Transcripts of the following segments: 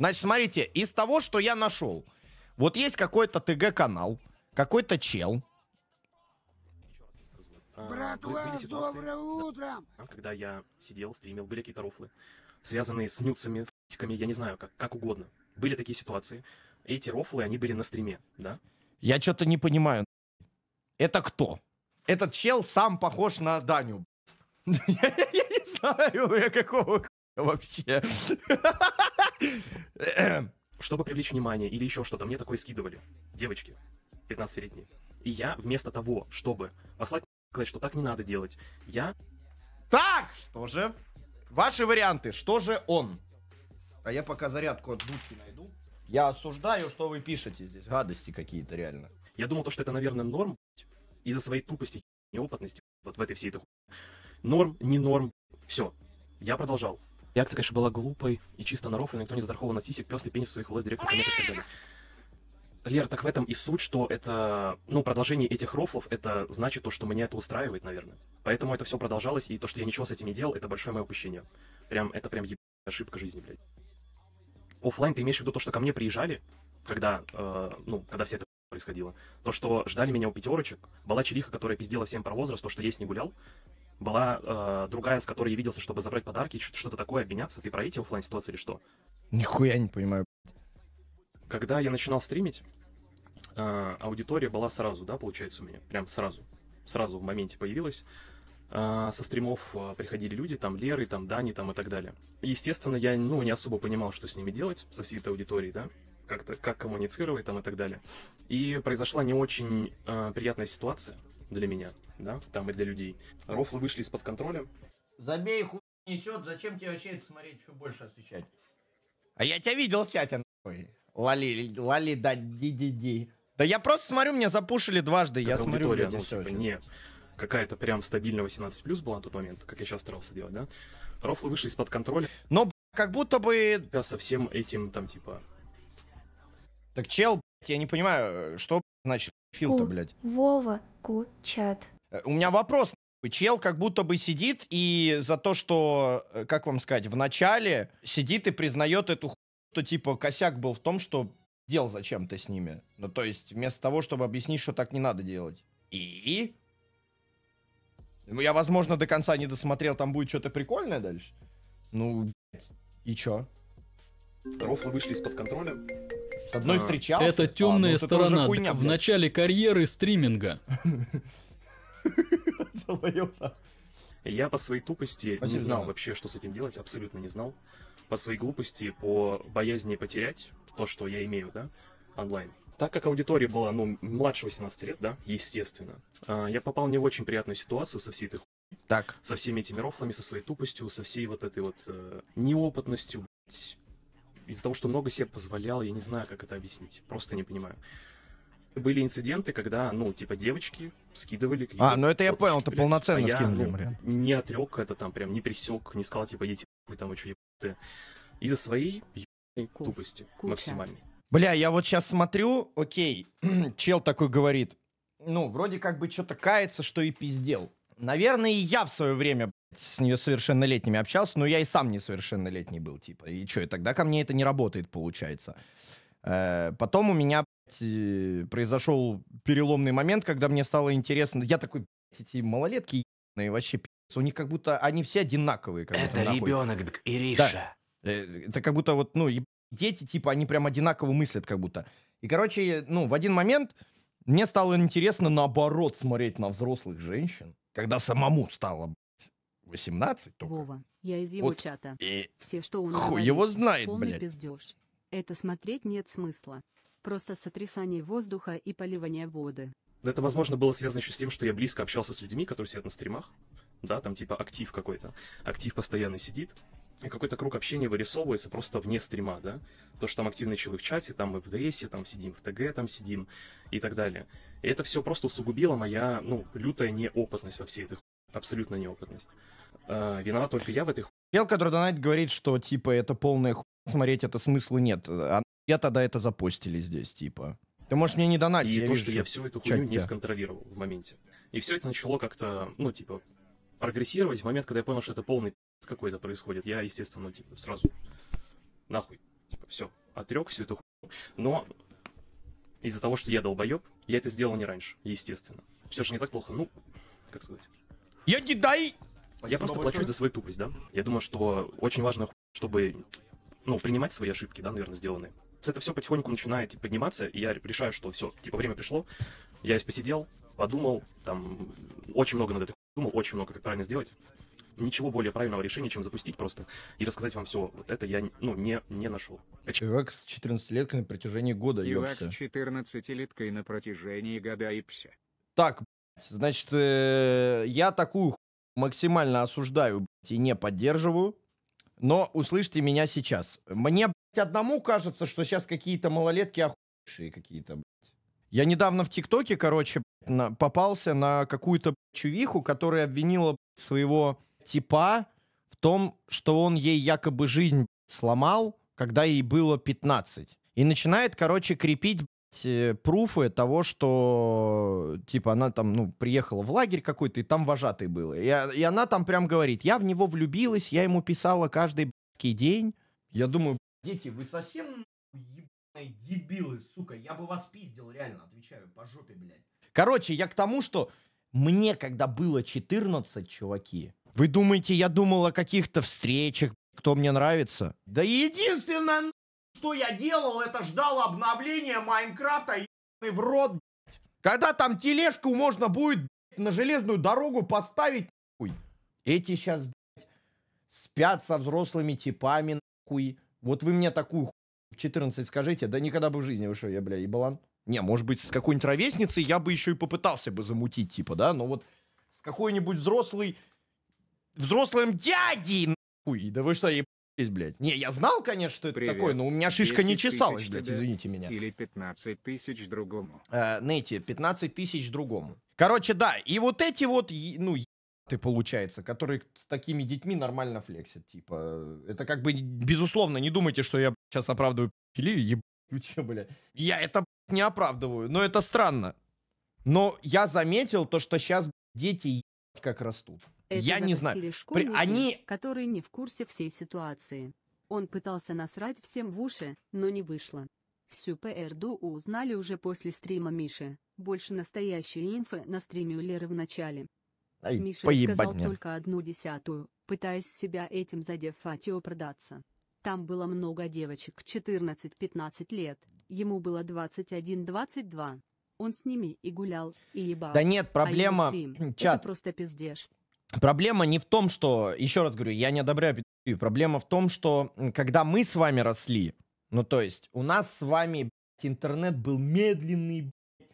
Значит, смотрите, из того, что я нашел, вот есть какой-то ТГ-канал, какой-то чел. Братва, доброе утро! Когда я сидел, стримил, были какие-то рофлы, связанные с нюцами, с я не знаю, как, как угодно. Были такие ситуации. Эти рофлы, они были на стриме, да? Я что-то не понимаю. Это кто? Этот чел сам похож на Даню. Я не знаю, я какого вообще. Чтобы привлечь внимание или еще что-то, мне такое скидывали. Девочки, 15-летние. И я вместо того, чтобы послать сказать, что так не надо делать, я... Так, что же? Ваши варианты, что же он? А я пока зарядку от дудки найду. Я осуждаю, что вы пишете здесь. Гадости какие-то, реально. Я думал, то, что это, наверное, норм из-за своей тупости, неопытности вот в этой всей этой Норм, не норм, все. Я продолжал. И конечно, была глупой и чисто на рофл, и никто не зарахован на сисек, пёс пенис своих власть директор комет и так далее. Лер, так в этом и суть, что это, ну, продолжение этих рофлов, это значит то, что меня это устраивает, наверное. Поэтому это все продолжалось, и то, что я ничего с этим не делал, это большое мое упущение. Прям, это прям еб... ошибка жизни, блядь. Оффлайн ты имеешь в виду то, что ко мне приезжали, когда, э, ну, когда все это происходило. То, что ждали меня у пятерочек, была челиха, которая пиздела всем про возраст, то, что есть не гулял, была э, другая, с которой я виделся, чтобы забрать подарки, что-то такое, обменяться. Ты про эти офлайн ситуации или что? Нихуя не понимаю. Когда я начинал стримить, э, аудитория была сразу, да, получается, у меня. Прям сразу. Сразу в моменте появилась. Э, со стримов э, приходили люди, там Леры, там Дани, там и так далее. Естественно, я, ну, не особо понимал, что с ними делать, со всей этой аудиторией, да как-то как коммуницировать там и так далее. И произошла не очень э, приятная ситуация для меня да, там и для людей. Рофлы вышли из-под контроля. Забей, хуй несет, зачем тебе вообще это смотреть, еще больше освещать? А я тебя видел в чате, нахуй. Лали, лали, да, ди-ди-ди. Да я просто смотрю, мне запушили дважды, как я смотрю, люди, ну, все, типа, не какая-то прям стабильная 18 плюс была на тот момент, как я сейчас старался делать, да? Рофлы вышли из-под контроля. Но как будто бы... Я со всем этим там типа... Так чел, я не понимаю, что значит фильтр, блядь. Вова, ку, чат. Э, у меня вопрос. Чел как будто бы сидит и за то, что, э, как вам сказать, в начале сидит и признает эту хуйню, что типа косяк был в том, что дел зачем-то с ними. Ну, то есть, вместо того, чтобы объяснить, что так не надо делать. И? Ну, я, возможно, до конца не досмотрел, там будет что-то прикольное дальше. Ну, и чё? Рофлы вышли из-под контроля. С одной а, встречался. Это темная а, ну, сторона. В начале карьеры стриминга. Я по своей тупости не знал вообще, что с этим делать, абсолютно не знал. По своей глупости, по боязни потерять то, что я имею, да, онлайн. Так как аудитория была, ну, младше 18 лет, да, естественно, а, я попал не в очень приятную ситуацию со всей этой хуйней. Так. Со всеми этими рофлами, со своей тупостью, со всей вот этой вот э, неопытностью, блядь. Из-за того, что много себе позволял, я не знаю, как это объяснить. Просто не понимаю были инциденты, когда, ну, типа, девочки скидывали А, ну это я понял, это полноценно а скинули, я, ну, не отрек это там, прям не присек, не сказал, типа, идите вы там, вы что, ебутые. Из-за своей тупости Куча. максимальной. Бля, я вот сейчас смотрю, окей, чел такой говорит, ну, вроде как бы что-то кается, что и пиздел. Наверное, и я в свое время с совершеннолетними общался, но я и сам несовершеннолетний был, типа. И что, и тогда ко мне это не работает, получается. Э, потом у меня произошел переломный момент, когда мне стало интересно. Я такой, эти малолетки ебаные вообще пи***цы. У них как будто они все одинаковые. Как Это ребенок, Ириша. Да. Э, это как будто вот, ну, дети, типа, они прям одинаково мыслят как будто. И, короче, ну, в один момент мне стало интересно, наоборот, смотреть на взрослых женщин, когда самому стало 18 только. Вова, я из его вот. чата. И... Все, что он Ху, говорит, его знает, полный блядь. пиздеж. Это смотреть нет смысла просто сотрясание воздуха и поливание воды. Это, возможно, было связано еще с тем, что я близко общался с людьми, которые сидят на стримах, да, там типа актив какой-то, актив постоянно сидит, и какой-то круг общения вырисовывается просто вне стрима, да, то, что там активные челы в чате, там мы в ДСе, там сидим, в ТГ там сидим и так далее. И это все просто усугубило моя, ну, лютая неопытность во всей этой абсолютно неопытность. Э, виноват только я в этой Белка Дурдонайт говорит, что типа это полная хуйня, смотреть это смысла нет я тогда это запостили здесь, типа. Ты можешь мне не донатить. И я то, вижу, что я всю эту хуйню чате. не сконтролировал в моменте. И все это начало как-то, ну, типа, прогрессировать в момент, когда я понял, что это полный пи***ц какой-то происходит. Я, естественно, ну, типа, сразу нахуй. Типа, все, отрек всю эту хуйню. Но из-за того, что я долбоеб, я это сделал не раньше, естественно. Все же не так плохо, ну, как сказать. Я не дай! Я просто плачу за свою тупость, да? Я думаю, что очень важно, чтобы, ну, принимать свои ошибки, да, наверное, сделанные это все потихоньку начинает типа, подниматься, и я решаю, что все, типа время пришло, я посидел, подумал, там очень много над этим думал, очень много, как правильно сделать. Ничего более правильного решения, чем запустить просто и рассказать вам все. Вот это я ну, не, не нашел. Чувак с 14-леткой на протяжении года Чувак ёпся. с 14-леткой на протяжении года и ипся. Так, значит, э, я такую максимально осуждаю и не поддерживаю. Но услышьте меня сейчас. Мне одному кажется, что сейчас какие-то малолетки охуевшие какие-то, блядь. Я недавно в ТикТоке, короче, на, попался на какую-то чувиху, которая обвинила блядь, своего типа в том, что он ей якобы жизнь блядь, сломал, когда ей было 15. И начинает, короче, крепить блядь, э, пруфы того, что, типа, она там, ну, приехала в лагерь какой-то, и там вожатый был. И, а, и она там прям говорит, я в него влюбилась, я ему писала каждый блядь, день. Я думаю, Дети, вы совсем ебаные дебилы, сука. Я бы вас пиздил, реально, отвечаю, по жопе, блядь. Короче, я к тому, что мне, когда было 14, чуваки, вы думаете, я думал о каких-то встречах, кто мне нравится? Да единственное, что я делал, это ждал обновления Майнкрафта, ебаный в рот, блядь. Когда там тележку можно будет, блядь, на железную дорогу поставить, нахуй. Эти сейчас, блядь, спят со взрослыми типами, нахуй. Вот вы мне такую ху... в 14 скажите, да никогда бы в жизни, вы что, я, бля, ебалан? Не, может быть, с какой-нибудь ровесницей я бы еще и попытался бы замутить, типа, да, но вот с какой-нибудь взрослый взрослым дядей, нахуй, да вы что, еб... Блядь. Не, я знал, конечно, что это Привет. такое, но у меня шишка не чесалась, блядь, извините меня. Или 15 тысяч другому. Э, знаете, 15 тысяч другому. Короче, да, и вот эти вот, ну, ты, получается, который с такими детьми нормально флексит, типа. Э, это как бы, безусловно, не думайте, что я сейчас оправдываю педофилию, еб... Че, бля? Я это не оправдываю, но это странно. Но я заметил то, что сейчас дети ебать как растут. Это я не знаю. При... Они... которые не в курсе всей ситуации. Он пытался насрать всем в уши, но не вышло. Всю ПРДУ узнали уже после стрима Миши. Больше настоящей инфы на стриме у Леры в начале. Ай, Миша поебать сказал мне. только одну десятую, пытаясь себя этим задев Фатио продаться. Там было много девочек 14-15 лет, ему было 21-22. Он с ними и гулял, и ебал. Да нет, а проблема, а стрим, чат. Это просто пиздеж. Проблема не в том, что, еще раз говорю, я не одобряю Проблема в том, что когда мы с вами росли, ну то есть у нас с вами интернет был медленный, блядь.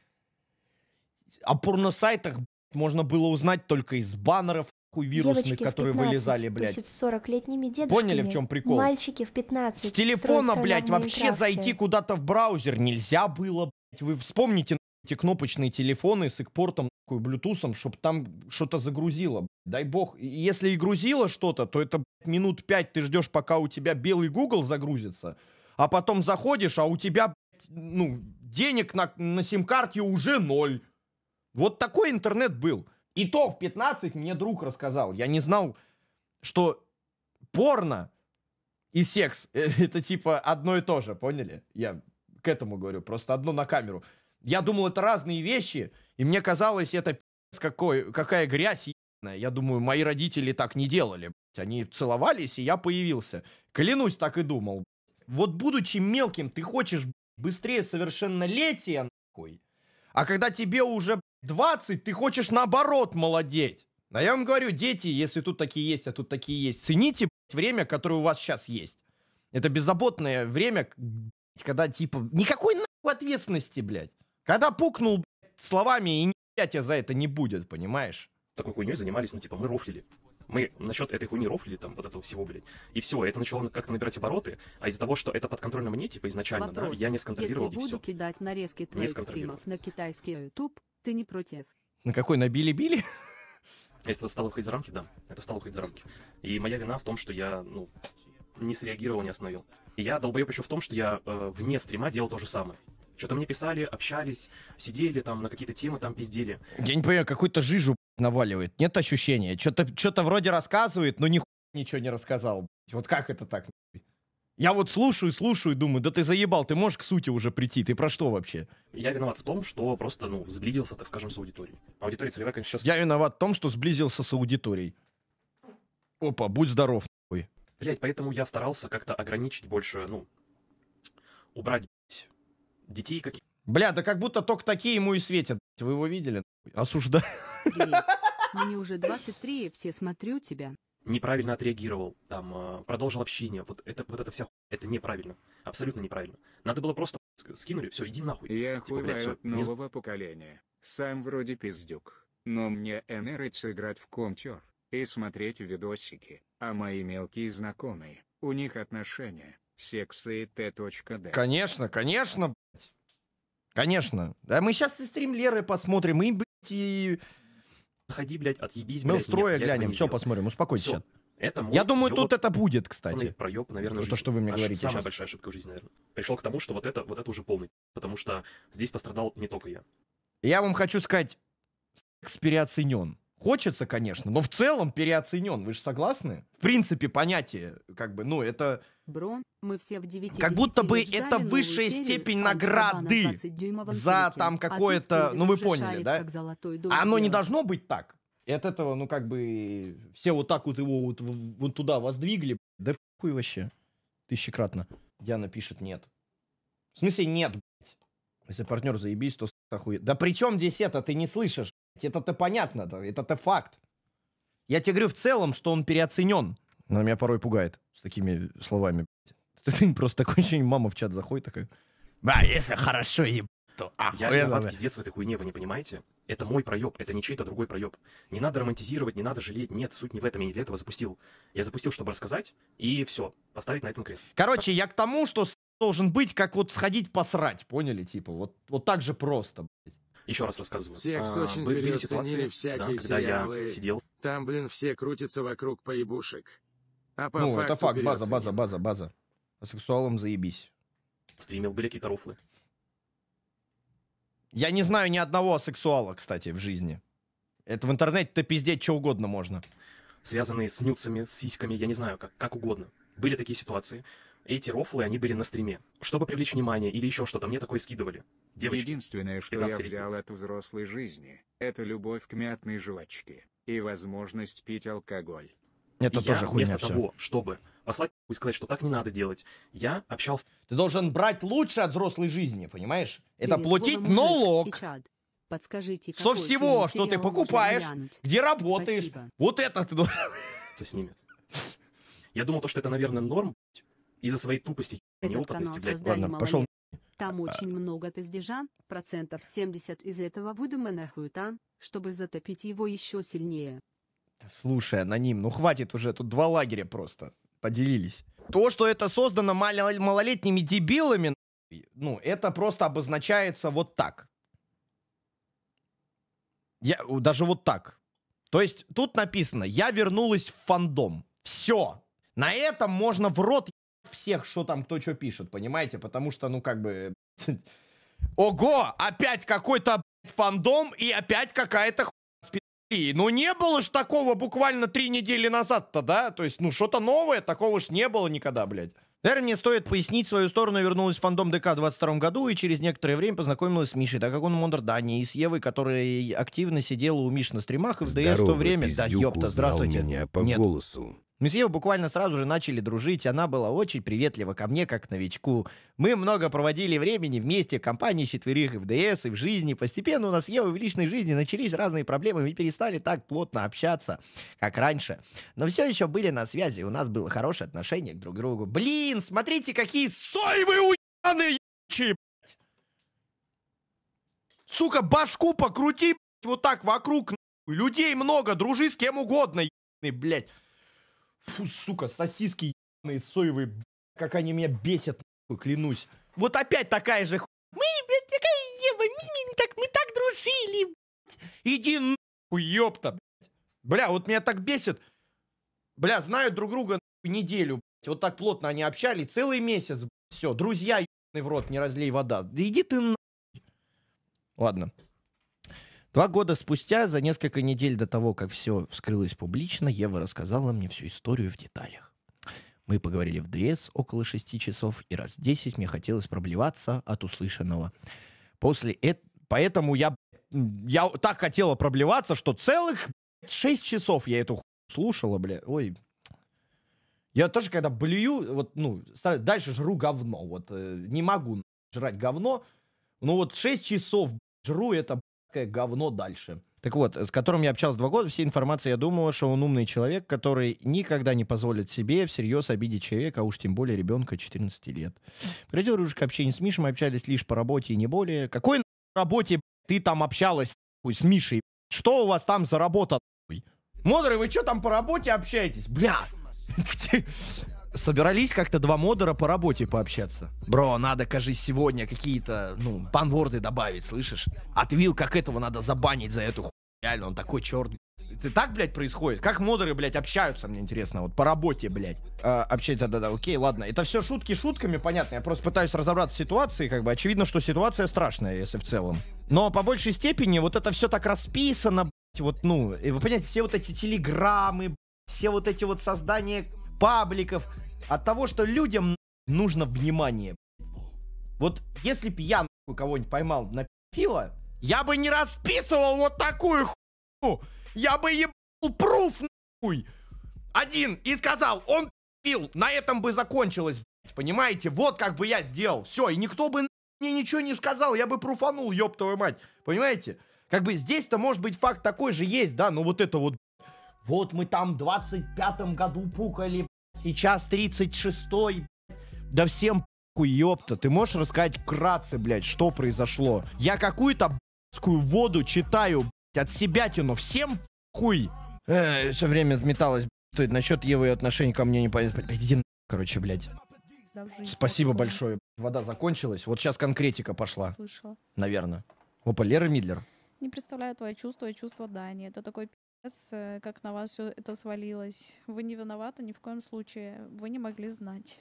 а порносайтах можно было узнать только из баннеров хуй вирусных, Девочки которые вылезали, блядь. 40-летними дедушками. Поняли, в чем прикол? Мальчики в 15. С телефона, блядь, вообще крафте. зайти куда-то в браузер нельзя было, блядь. Вы вспомните эти кнопочные телефоны с экпортом, такой блютусом, чтобы там что-то загрузило. Блядь. Дай бог. если и грузило что-то, то это блядь, минут пять ты ждешь, пока у тебя белый Google загрузится, а потом заходишь, а у тебя, блядь, ну, денег на, на сим-карте уже ноль. Вот такой интернет был. И то в 15 мне друг рассказал. Я не знал, что порно и секс э, это типа одно и то же, поняли? Я к этому говорю, просто одно на камеру. Я думал, это разные вещи, и мне казалось, это пи***ц какой, какая грязь ебаная. Я думаю, мои родители так не делали. Они целовались, и я появился. Клянусь, так и думал. Вот будучи мелким, ты хочешь быстрее совершеннолетия, нахуй. А когда тебе уже 20 ты хочешь наоборот молодеть. А я вам говорю, дети, если тут такие есть, а тут такие есть, цените время, которое у вас сейчас есть. Это беззаботное время, когда типа никакой нахуй ответственности, блядь. Когда пукнул блядь, словами и нихуя тебя за это не будет, понимаешь? Такой хуйней занимались, ну типа мы рофлили мы насчет этой хуйни рофлили там вот этого всего, блядь. И все, это начало как-то набирать обороты, а из-за того, что это под подконтрольно мне, типа, изначально, Вопрос. да, я не сконтролировал Если и буду все. кидать нарезки твоих стримов на китайский YouTube, ты не против? На какой, на Били-Били? если Это стало выходить за рамки, да. Это стало выходить за рамки. И моя вина в том, что я, ну, не среагировал, не остановил. И я долбоеб еще в том, что я э, вне стрима делал то же самое. Что-то мне писали, общались, сидели там на какие-то темы, там пиздели. Я не понимаю, какую-то жижу наваливает. Нет ощущения. Что-то что вроде рассказывает, но нихуя ничего не рассказал. Вот как это так? Я вот слушаю, слушаю, и думаю, да ты заебал, ты можешь к сути уже прийти, ты про что вообще? Я виноват в том, что просто, ну, сблизился, так скажем, с аудиторией. Аудитория целевая, конечно, сейчас... Я виноват в том, что сблизился с аудиторией. Опа, будь здоров, нахуй. Блять, поэтому я старался как-то ограничить больше, ну, убрать блядь, детей каких-то Бля, да как будто только такие ему и светят. Вы его видели? Осуждаю. Ну мне уже 23, все смотрю тебя. Неправильно отреагировал, там, а, продолжил общение. Вот это, вот это вся хуйня, это неправильно. Абсолютно неправильно. Надо было просто скинули, все, иди нахуй. Я типа, хуеваю от нового не... поколения. Сам вроде пиздюк. Но мне нравится играть в комтер и смотреть видосики. А мои мелкие знакомые, у них отношения, секс и т.д. Конечно, конечно, Конечно. да, мы сейчас и стрим Леры посмотрим, и, блядь, и... Заходи, блядь, отъебись, Мы блядь, глянем, все посмотрим, успокойся сейчас. Это мой Я думаю, ёб... тут это будет, кстати. Проеб, наверное, То, что вы мне Аж говорите Самая сейчас. большая ошибка в жизни, наверное. Пришел к тому, что вот это, вот это уже полный. Потому что здесь пострадал не только я. Я вам хочу сказать, секс переоценен. Хочется, конечно, но в целом переоценен. Вы же согласны? В принципе, понятие, как бы, ну, это Бро, мы все в Как будто бы это высшая степень награды за там а какое-то, а ну вы поняли, да? А оно не должно быть так. И от этого, ну как бы, все вот так вот его вот, вот туда воздвигли. Да хуй вообще. Тысячекратно. Яна пишет нет. В смысле нет, блядь. Если партнер заебись, то охуе. Да при чем здесь это? Ты не слышишь. Это-то понятно, это-то факт. Я тебе говорю в целом, что он переоценен. Но меня порой пугает с такими словами. Просто такое ощущение, мама в чат заходит такая. А если хорошо, еб... то охуенно. Я виноват пиздец в этой хуйне, вы не понимаете? Это мой проеб, это не чей-то другой проеб. Не надо романтизировать, не надо жалеть. Нет, суть не в этом, я не для этого запустил. Я запустил, чтобы рассказать, и все, поставить на этом крест. Короче, я к тому, что должен быть, как вот сходить посрать, поняли? Типа, вот, вот так же просто, блядь. Еще раз рассказываю. Секс а, очень были ситуации, всякие да, когда сериалы. я сидел. Там, блин, все крутятся вокруг поебушек. А по ну, факту это факт, база, база, база, база. А сексуалом заебись. Стримил были какие-то руфлы. Я не знаю ни одного сексуала, кстати, в жизни. Это в интернете-то пиздеть что угодно можно. Связанные с нюцами, с сиськами, я не знаю, как, как угодно. Были такие ситуации. Эти рофлы, они были на стриме. Чтобы привлечь внимание или еще что-то, мне такое скидывали. Девочки. Единственное, что я взял от взрослой жизни, это любовь к мятной жвачке и возможность пить алкоголь. Это и тоже я, хуйня вместо все. того, чтобы послать и сказать, что так не надо делать, я общался... Ты должен брать лучше от взрослой жизни, понимаешь? Это платить налог. Подскажите, со всего, что ты покупаешь, где работаешь. Спасибо. Вот это ты должен... С ними. Я думал, то, что это, наверное, норм из-за своей тупости и неопытности, блядь. Ладно, пошел. Там очень много пиздежа, процентов 70 из этого выдуманная хуета, чтобы затопить его еще сильнее. Слушай, аноним, ну хватит уже, тут два лагеря просто поделились. То, что это создано мал- малолетними дебилами, ну, это просто обозначается вот так. Я, даже вот так. То есть тут написано, я вернулась в фандом. Все. На этом можно в рот всех, что там кто что пишет, понимаете? Потому что, ну, как бы... Ого, опять какой-то фандом и опять какая-то и, Ну, не было ж такого буквально три недели назад-то, да? То есть, ну, что-то новое, такого ж не было никогда, блядь. Наверное, мне стоит пояснить свою сторону. Вернулась в фандом ДК в 22 году и через некоторое время познакомилась с Мишей, так как он мондор Дани и с Евой, которая активно сидела у Миши на стримах и в ДС в то время. Да ёпта, здравствуйте. меня по Нет. голосу. Мы с Евой буквально сразу же начали дружить, она была очень приветлива ко мне, как к новичку. Мы много проводили времени вместе в компании четверых и в ДС, и в жизни. Постепенно у нас с Евой в личной жизни начались разные проблемы, мы перестали так плотно общаться, как раньше. Но все еще были на связи, у нас было хорошее отношение друг к другу. Блин, смотрите, какие соевые уебаные ебучие, Сука, башку покрути, блядь, вот так вокруг, нахуй. Людей много, дружи с кем угодно, ебаный, блядь. Фу, сука, сосиски ебаные, соевые, как они меня бесят, нахуй, клянусь. Вот опять такая же хуйня. Мы, блядь, такая Ева, мы, так, мы так дружили, блядь. Иди нахуй, ёпта, блядь. Бля, вот меня так бесит. Бля, знают друг друга нахуй, неделю, блядь. Вот так плотно они общались, целый месяц, блядь. Все, друзья, ебаный в рот, не разлей вода. Да иди ты нахуй. Ладно. Два года спустя, за несколько недель до того, как все вскрылось публично, Ева рассказала мне всю историю в деталях. Мы поговорили в ДС около шести часов, и раз десять мне хотелось проблеваться от услышанного. После этого... Поэтому я, я так хотела проблеваться, что целых шесть часов я эту ху... слушала, бля. Ой, я тоже, когда блюю, вот, ну, дальше жру говно. Вот, э, не могу жрать говно. Ну, вот 6 часов жру это дурацкое говно дальше. Так вот, с которым я общался два года, все информации, я думала, что он умный человек, который никогда не позволит себе всерьез обидеть человека, а уж тем более ребенка 14 лет. Придел Рюжик к общению с Мишей, мы общались лишь по работе и не более. Какой на работе ты там общалась с Мишей? Что у вас там за работа? Мудрый, вы что там по работе общаетесь? Бля! собирались как-то два модера по работе пообщаться. Бро, надо, кажись, сегодня какие-то, ну, банворды добавить, слышишь? Отвил, а как этого надо забанить за эту хуйню. Реально, он такой черт. Это так, блядь, происходит? Как модеры, блядь, общаются, мне интересно, вот по работе, блядь. А, общаются, да-да, окей, ладно. Это все шутки шутками, понятно. Я просто пытаюсь разобраться в ситуации, как бы. Очевидно, что ситуация страшная, если в целом. Но по большей степени вот это все так расписано, блядь, вот, ну, и вы понимаете, все вот эти телеграммы, все вот эти вот создания пабликов, от того, что людям нужно внимание. Вот если бы я кого-нибудь поймал на пила, я бы не расписывал вот такую хуйню. Я бы ебал пруф нахуй. Один. И сказал, он пил. На этом бы закончилось, блядь, понимаете? Вот как бы я сделал. Все. И никто бы мне ничего не сказал. Я бы пруфанул, ёб твою мать. Понимаете? Как бы здесь-то, может быть, факт такой же есть, да? Но вот это вот... Вот мы там в 25-м году пукали, Сейчас 36-й, да всем похуй, ёпта. Ты можешь рассказать вкратце, блядь, что произошло? Я какую-то блядскую воду читаю, блядь, от себя тяну. Всем хуй. Э, все время отметалось, блядь, насчет его и отношений ко мне не понятно. Блядь, иди короче, блядь. Спасибо большое. Вода закончилась. Вот сейчас конкретика пошла. Слышала. Наверное. Опа, Лера Мидлер. Не представляю твои чувства и чувства Дани. Это такой как на вас все это свалилось. Вы не виноваты ни в коем случае. Вы не могли знать.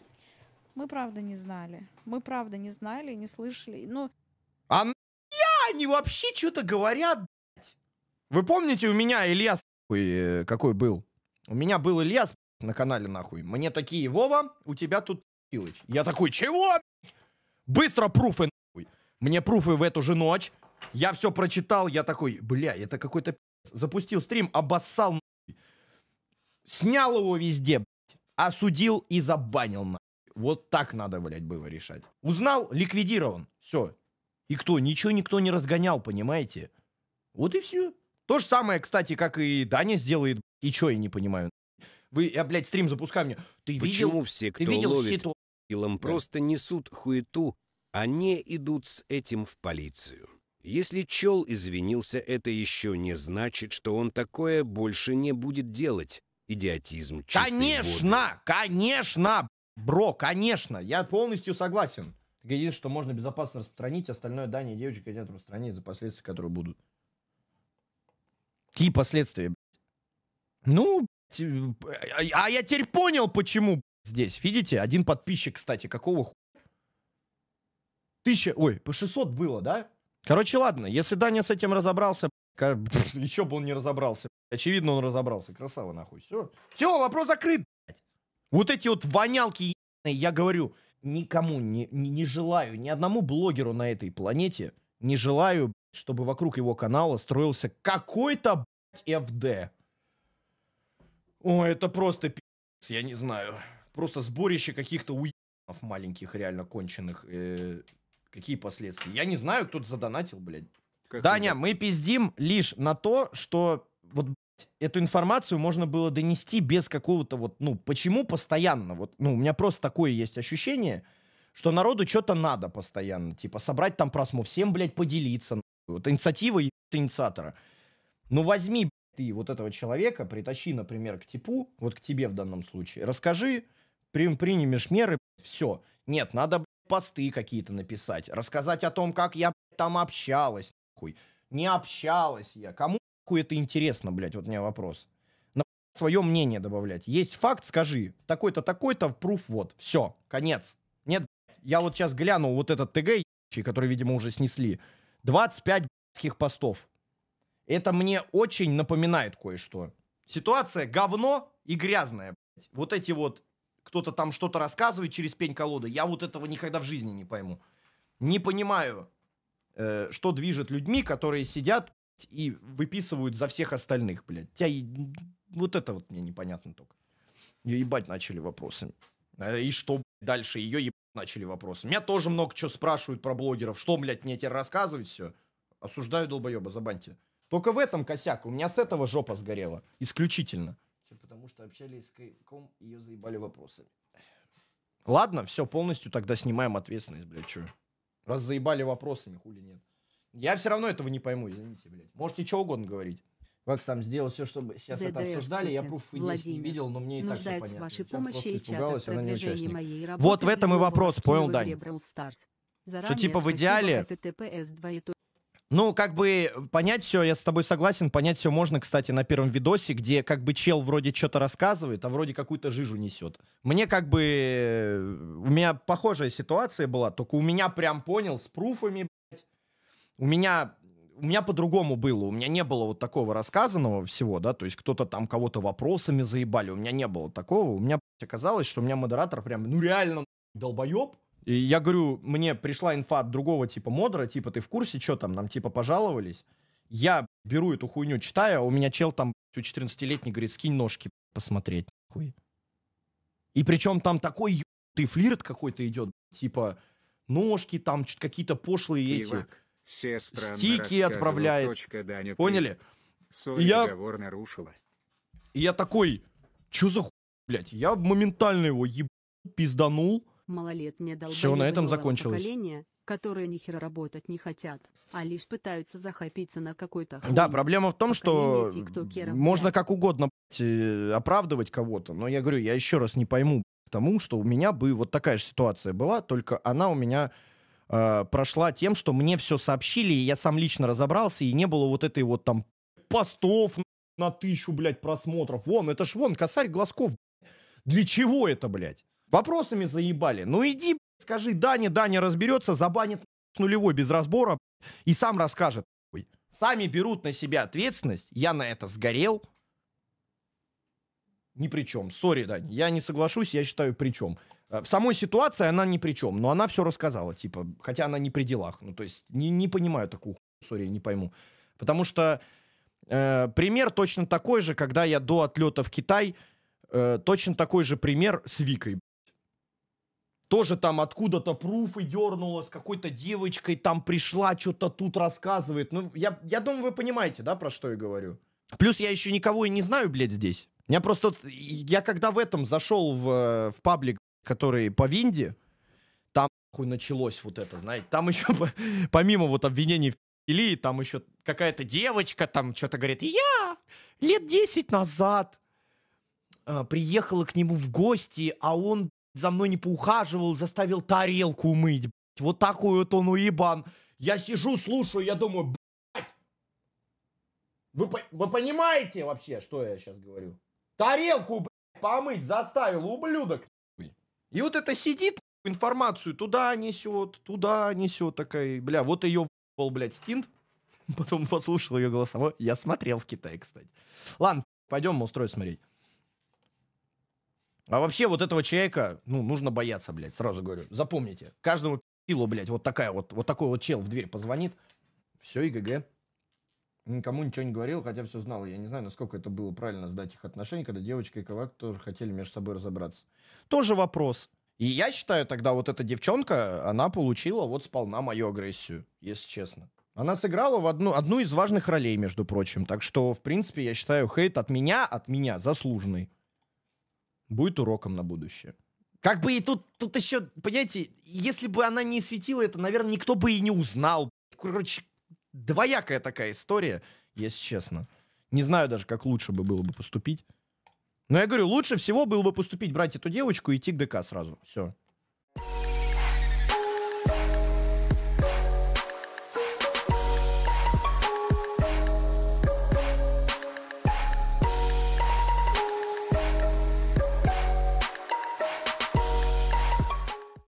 Мы правда не знали. Мы правда не знали, не слышали. Ну... А я они вообще что-то говорят, блядь. Вы помните, у меня Ильяс какой, э, какой был? У меня был Ильяс на канале, нахуй. Мне такие, Вова, у тебя тут Илыч. Я такой, чего? Быстро пруфы, нахуй. Мне пруфы в эту же ночь. Я все прочитал, я такой, бля, это какой-то запустил стрим, обоссал, снял его везде, осудил и забанил. Вот так надо, блядь, было решать. Узнал, ликвидирован, все. И кто? Ничего никто не разгонял, понимаете? Вот и все. То же самое, кстати, как и Даня сделает, и что я не понимаю. Вы, я, блядь, стрим запускаю мне. Ты видел? Почему все, кто ты видел ловит ситу... просто несут хуету, а не идут с этим в полицию? Если Чол извинился, это еще не значит, что он такое больше не будет делать. Идиотизм чистой Конечно, воды. конечно, бро, конечно, я полностью согласен. Ты говоришь, что можно безопасно распространить, остальное Дани и девочек хотят распространить за последствия, которые будут. Какие последствия? Ну, а, а я теперь понял, почему здесь. Видите, один подписчик, кстати, какого хуя? Тысяча, ой, по 600 было, да? Короче, ладно, если Даня с этим разобрался, еще бы он не разобрался. Очевидно, он разобрался. Красава нахуй. Все, все, вопрос закрыт. Вот эти вот вонялки я говорю, никому не, не, желаю, ни одному блогеру на этой планете не желаю, чтобы вокруг его канала строился какой-то, блядь, ФД. О, это просто пи***ц, я не знаю. Просто сборище каких-то уебанов маленьких, реально конченых. Э -э Какие последствия? Я не знаю, кто-то задонатил, блядь. Как Даня, это? мы пиздим лишь на то, что вот эту информацию можно было донести без какого-то вот, ну, почему постоянно? Вот, ну, у меня просто такое есть ощущение, что народу что-то надо постоянно. Типа собрать там просмотр, всем, блядь, поделиться. Вот инициатива и инициатора. Ну, возьми, блядь, ты вот этого человека, притащи, например, к типу, вот к тебе в данном случае, расскажи, прим, принимешь меры, все. Нет, надо посты какие-то написать, рассказать о том, как я там общалась, хуй. Не общалась я. Кому хуй это интересно, блядь, вот у меня вопрос. На свое мнение добавлять. Есть факт, скажи. Такой-то, такой-то, в пруф, вот. Все, конец. Нет, блядь, я вот сейчас глянул вот этот ТГ, который, видимо, уже снесли. 25 блядских постов. Это мне очень напоминает кое-что. Ситуация говно и грязная, блядь. Вот эти вот кто-то там что-то рассказывает через пень колоды. Я вот этого никогда в жизни не пойму. Не понимаю, э, что движет людьми, которые сидят и выписывают за всех остальных, блядь. Я, и... вот это вот мне непонятно только. Ее ебать начали вопросами. А, и что дальше? Ее ебать начали вопросами. Меня тоже много чего спрашивают про блогеров. Что, блядь, мне теперь рассказывать все? Осуждаю долбоеба, забаньте. Только в этом косяк. У меня с этого жопа сгорела. Исключительно девушкой, потому что общались с Кайком, ее заебали вопросами. Ладно, все, полностью тогда снимаем ответственность, блядь, что. Раз заебали вопросами, хули нет. Я все равно этого не пойму, извините, блядь. Можете что угодно говорить. Как сам сделал все, чтобы сейчас ДДР, это обсуждали. Я пруф и не видел, но мне и так все понятно. вашей помощи и испугалась, она не участник. Моей работы вот в этом и вопрос, понял, Дань. Что типа в идеале... Ну, как бы э, понять все, я с тобой согласен, понять все можно, кстати, на первом видосе, где как бы чел вроде что-то рассказывает, а вроде какую-то жижу несет. Мне как бы... Э, у меня похожая ситуация была, только у меня прям понял с пруфами, блядь. У меня у меня по-другому было. У меня не было вот такого рассказанного всего, да, то есть кто-то там кого-то вопросами заебали. У меня не было такого. У меня блядь, оказалось, что у меня модератор прям, ну реально, долбоеб, и я говорю, мне пришла инфа от другого типа модера, типа, ты в курсе, что там, нам типа пожаловались. Я беру эту хуйню, читаю, а у меня чел там, 14-летний, говорит, скинь ножки посмотреть, хуй. И причем там такой ты флирт какой-то идет, типа, ножки там, какие-то пошлые Кривак. эти. Все стики отправляет. Точка, Даня, Поняли? Соль я... договор нарушила. И я такой, чё за хуй, блядь? Я моментально его еб... пизданул малолетнее долбоебое на этом закончилось. поколение, которые ни хера работать не хотят, а лишь пытаются захопиться на какой-то... Хуй. Да, проблема в том, что можно как угодно э, оправдывать кого-то, но я говорю, я еще раз не пойму тому, что у меня бы вот такая же ситуация была, только она у меня э, прошла тем, что мне все сообщили, и я сам лично разобрался, и не было вот этой вот там постов на тысячу, блядь, просмотров. Вон, это ж вон, косарь глазков. Для чего это, блядь? Вопросами заебали. Ну иди, скажи Дане, Даня разберется, забанит нулевой без разбора и сам расскажет. Сами берут на себя ответственность, я на это сгорел. Ни при чем. Сори, Дань, я не соглашусь, я считаю при чем. Э, в самой ситуации она ни при чем, но она все рассказала, типа, хотя она не при делах. Ну, то есть, не, не понимаю такую сори, не пойму. Потому что э, пример точно такой же, когда я до отлета в Китай, э, точно такой же пример с Викой тоже там откуда-то пруфы дернула с какой-то девочкой, там пришла, что-то тут рассказывает. Ну, я, я думаю, вы понимаете, да, про что я говорю. Плюс я еще никого и не знаю, блядь, здесь. Я просто... Я когда в этом зашел в, э, в паблик, который по Винди там хуй началось вот это, знаете. Там еще помимо вот обвинений в или там еще какая-то девочка там что-то говорит, я лет 10 назад а, приехала к нему в гости, а он за мной не поухаживал, заставил тарелку мыть. Вот такой вот он уебан. Я сижу, слушаю, я думаю, блядь. Вы, вы понимаете вообще, что я сейчас говорю? Тарелку, блядь, помыть заставил, ублюдок. И вот это сидит, информацию туда несет, туда несет, такая, бля, вот ее был, блядь, стинт. Потом послушал ее голосовой. Я смотрел в Китае, кстати. Ладно, пойдем устроим смотреть. А вообще вот этого человека, ну, нужно бояться, блядь, сразу говорю. Запомните, каждого пилу, блядь, вот такая вот, вот такой вот чел в дверь позвонит, все, и ГГ. Никому ничего не говорил, хотя все знал. Я не знаю, насколько это было правильно сдать их отношения, когда девочка и Кавак тоже хотели между собой разобраться. Тоже вопрос. И я считаю, тогда вот эта девчонка, она получила вот сполна мою агрессию, если честно. Она сыграла в одну, одну из важных ролей, между прочим. Так что, в принципе, я считаю, хейт от меня, от меня заслуженный будет уроком на будущее. Как бы и тут, тут еще, понимаете, если бы она не светила это, наверное, никто бы и не узнал. Короче, двоякая такая история, если честно. Не знаю даже, как лучше бы было бы поступить. Но я говорю, лучше всего было бы поступить, брать эту девочку и идти к ДК сразу. Все.